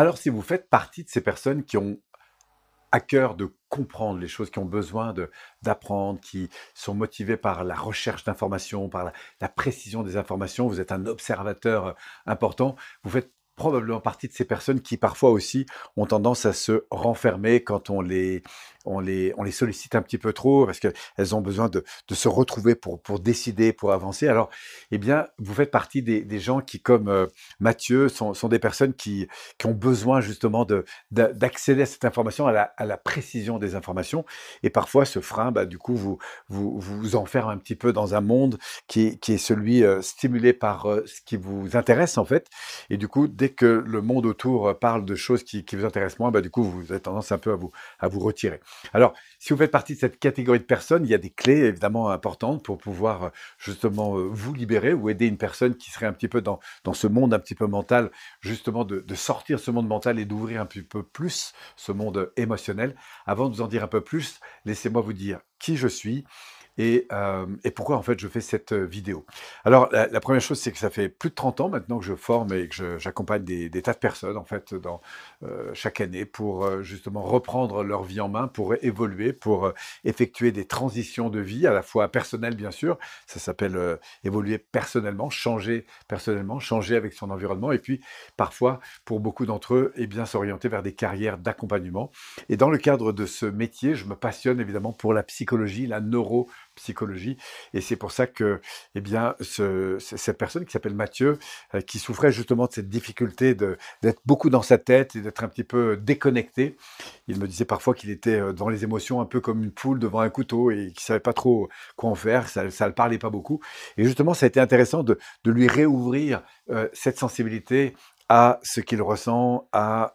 Alors si vous faites partie de ces personnes qui ont à cœur de comprendre les choses, qui ont besoin d'apprendre, qui sont motivés par la recherche d'informations, par la, précision des informations, vous êtes un observateur euh, important, vous faites probablement partie de ces personnes qui parfois aussi ont tendance à se renfermer quand on les, on les, on les sollicite un petit peu trop parce qu'elles ont besoin de, de, se retrouver pour, pour décider, pour avancer. Alors, eh bien, vous faites partie des, des gens qui, comme euh, Mathieu, sont, sont, des personnes qui, qui ont besoin justement d'accéder de, d'accéder à cette information, à la, à la, précision des informations. Et parfois, ce frein, bah, du coup, vous, vous, vous enferme un petit peu dans un monde qui, qui est celui euh, stimulé par euh, ce qui vous intéresse en fait. Et du coup, dès que le monde autour parle de choses qui, vous intéressent moins, bah, du coup, vous avez tendance un peu à vous, à vous retirer. Alors, si vous faites partie de cette catégorie de personnes, il y a des clés évidemment importantes pour pouvoir euh, justement euh, vous libérer ou aider une personne qui serait un petit peu dans, dans ce monde un petit peu mental, justement de, de sortir ce monde mental et d'ouvrir un petit peu plus ce monde émotionnel. Avant de vous en dire un peu plus, laissez-moi vous dire qui je suis, euh, et, pourquoi en fait je fais cette euh, vidéo. Alors la, première chose c'est que ça fait plus de 30 ans maintenant que je forme et que j'accompagne des, tas de personnes en fait dans, euh, chaque année pour justement reprendre leur vie en main, pour évoluer, pour effectuer des transitions de vie à la fois personnelles bien sûr, ça s'appelle évoluer personnellement, changer personnellement, changer avec son environnement et puis parfois pour beaucoup d'entre eux et eh bien s'orienter vers des carrières d'accompagnement. Et dans le cadre de ce métier, je me passionne évidemment pour la psychologie, la neuro psychologie. Et c'est pour ça que, eh bien, cette personne qui s'appelle Mathieu, euh, qui souffrait justement de cette difficulté d'être beaucoup dans sa tête et d'être un petit peu déconnecté, il me disait parfois qu'il était euh, dans les émotions un peu comme une poule devant un couteau et qu'il savait pas trop quoi en faire, ça ne le parlait pas beaucoup. Et justement, ça a été intéressant de, lui réouvrir euh, cette sensibilité à ce qu'il ressent, euh,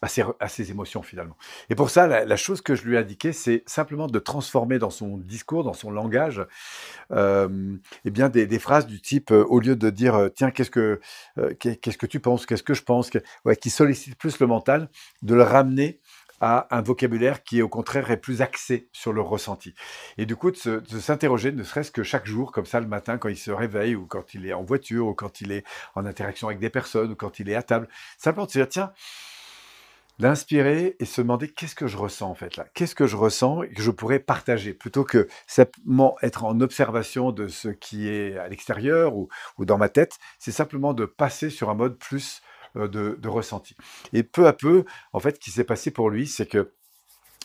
à, ses, émotions finalement. Et pour ça, la, chose que je lui ai indiquée, c'est simplement de transformer dans son discours, dans son langage, euh, eh bien des, phrases du type, euh, au lieu de dire tiens qu'est-ce que tu penses, qu'est-ce que je pense, qui sollicite plus le mental, de le ramener à un vocabulaire qui, au contraire, est plus axé sur le ressenti. Et du coup, de, s'interroger, ne serait-ce que chaque jour, comme ça, le matin, quand il se réveille, ou quand il est en voiture, ou quand il est en interaction avec des personnes, ou quand il est à table, simplement de se dire, tiens, d'inspirer et se demander qu'est-ce que je ressens en fait là, qu'est-ce que je ressens et que je pourrais partager, plutôt que simplement être en observation de ce qui est à l'extérieur ou dans ma tête, c'est simplement de passer sur un mode plus euh, de, de ressenti. Et peu à peu, en fait, ce qui s'est passé pour lui, c'est que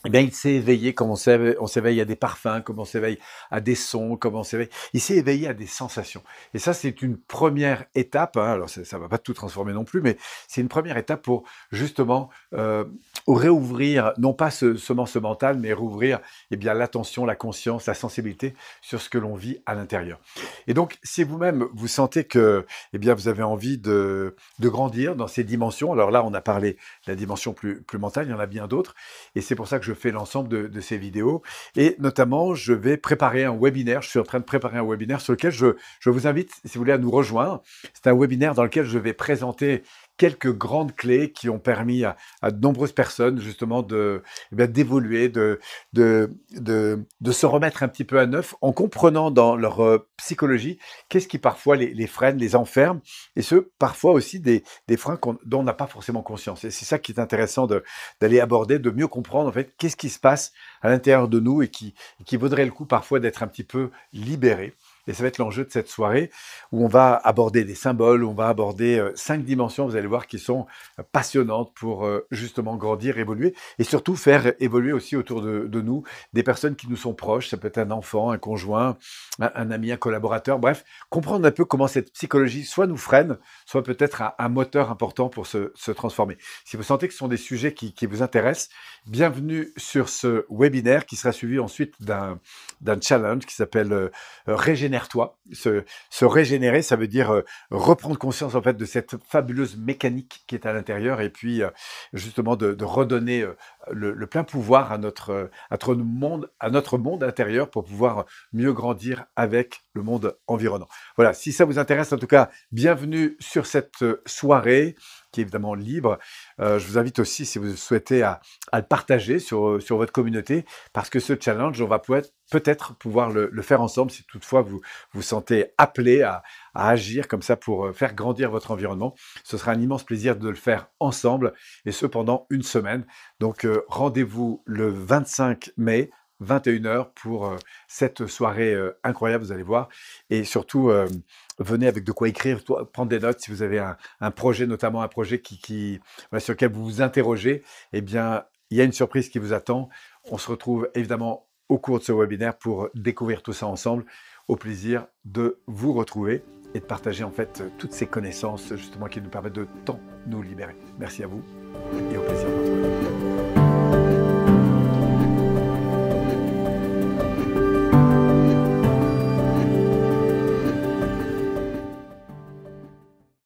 eh bien, il s'est éveillé comme on s'éveille à des parfums, comme on s'éveille à des sons, comme on s'éveille. Il s'est éveillé à des sensations. Et ça, c'est une première étape. Hein, alors, ça ne va pas tout transformer non plus, mais c'est une première étape pour justement euh, réouvrir, non pas ce, seulement ce mental, mais rouvrir et eh bien l'attention, la conscience, la sensibilité sur ce que l'on vit à l'intérieur. Et donc, si vous-même vous sentez que eh bien vous avez envie de, grandir dans ces dimensions, alors là, on a parlé de la dimension plus, plus mentale, il y en a bien d'autres, et c'est pour ça que je fais l'ensemble de, ces vidéos. Et notamment, je vais préparer un webinaire. Je suis en train de préparer un webinaire sur lequel je, je vous invite, si vous voulez, à nous rejoindre. C'est un webinaire dans lequel je vais présenter quelques grandes clés qui ont permis à, de nombreuses personnes justement eh d'évoluer, de se remettre un petit peu à neuf en comprenant dans leur euh, psychologie qu'est-ce qui parfois les, freine, les enferme, et ce, parfois aussi des, des freins dont on n'a pas forcément conscience. Et c'est ça qui est intéressant d'aller aborder, de mieux comprendre en fait qu'est-ce qui se passe à l'intérieur de nous et qui vaudrait le coup parfois d'être un petit peu libéré. Et ça va être l'enjeu de cette soirée où on va aborder des symboles, on va aborder euh, cinq dimensions, vous allez voir, qui sont euh, passionnantes pour euh, justement grandir, évoluer et surtout faire évoluer aussi autour de, nous des personnes qui nous sont proches. Ça peut être un enfant, un conjoint, un, ami, un collaborateur. Bref, comprendre un peu comment cette psychologie soit nous freine, soit peut-être un, un moteur important pour se, transformer. Si vous sentez que ce sont des sujets qui, vous intéressent, bienvenue sur ce webinaire qui sera suivi ensuite d'un challenge qui s'appelle Régénération toi Se, régénérer, ça veut dire euh, reprendre conscience en fait de cette fabuleuse mécanique qui est à l'intérieur et puis euh, justement de redonner euh, le, plein pouvoir à notre, à, monde, à notre monde intérieur pour pouvoir mieux grandir avec le monde environnant. Voilà, si ça vous intéresse, en tout cas, bienvenue sur cette soirée qui est évidemment libre. Euh, je vous invite aussi, si vous souhaitez, à, le partager sur, sur votre communauté, parce que ce challenge, on va peut-être pouvoir le, le, faire ensemble si toutefois vous vous sentez appelé à, à agir comme ça pour euh, faire grandir votre environnement. Ce sera un immense plaisir de le faire ensemble et ce pendant une semaine. Donc euh, rendez-vous le 25 mai 21h pour euh, cette soirée incroyable, vous allez voir. Et surtout, venez avec de quoi écrire, prendre des notes si vous avez un, projet, notamment un projet qui, sur lequel vous vous interrogez. Eh bien, il y a une surprise qui vous attend. On se retrouve évidemment au cours de ce webinaire pour découvrir tout ça ensemble. Au plaisir de vous retrouver et de partager en fait toutes ces connaissances justement qui nous permettent de tant nous libérer. Merci à vous et au plaisir.